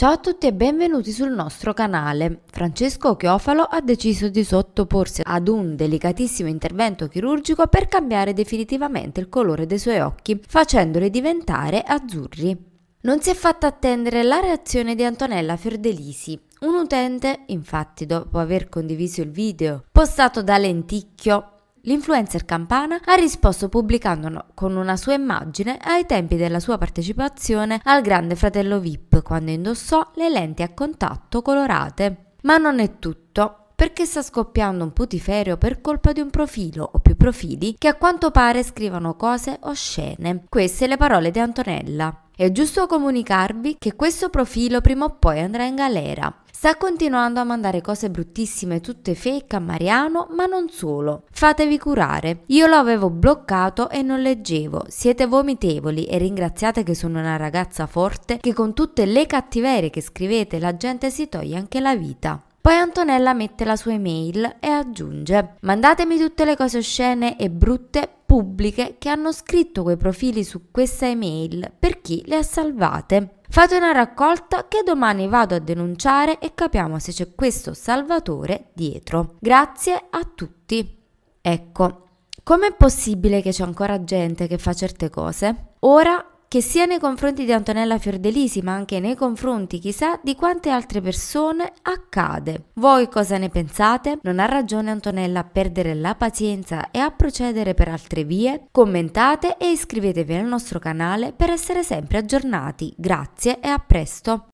Ciao a tutti e benvenuti sul nostro canale. Francesco Chiofalo ha deciso di sottoporsi ad un delicatissimo intervento chirurgico per cambiare definitivamente il colore dei suoi occhi, facendoli diventare azzurri. Non si è fatta attendere la reazione di Antonella Ferdelisi. Un utente, infatti, dopo aver condiviso il video postato da Lenticchio, L'influencer campana ha risposto pubblicando con una sua immagine ai tempi della sua partecipazione al Grande Fratello VIP quando indossò le lenti a contatto colorate. Ma non è tutto perché sta scoppiando un putiferio per colpa di un profilo o più profili che a quanto pare scrivono cose oscene. Queste le parole di Antonella. È giusto comunicarvi che questo profilo prima o poi andrà in galera. Sta continuando a mandare cose bruttissime tutte fake a Mariano, ma non solo. Fatevi curare. Io lo avevo bloccato e non leggevo. Siete vomitevoli e ringraziate che sono una ragazza forte che con tutte le cattiverie che scrivete la gente si toglie anche la vita. Poi Antonella mette la sua email e aggiunge: Mandatemi tutte le cose oscene e brutte pubbliche che hanno scritto quei profili su questa email per chi le ha salvate. Fate una raccolta che domani vado a denunciare e capiamo se c'è questo salvatore dietro. Grazie a tutti. Ecco, com'è possibile che c'è ancora gente che fa certe cose? Ora che sia nei confronti di Antonella Fiordelisi, ma anche nei confronti chissà di quante altre persone accade. Voi cosa ne pensate? Non ha ragione Antonella a perdere la pazienza e a procedere per altre vie? Commentate e iscrivetevi al nostro canale per essere sempre aggiornati. Grazie e a presto!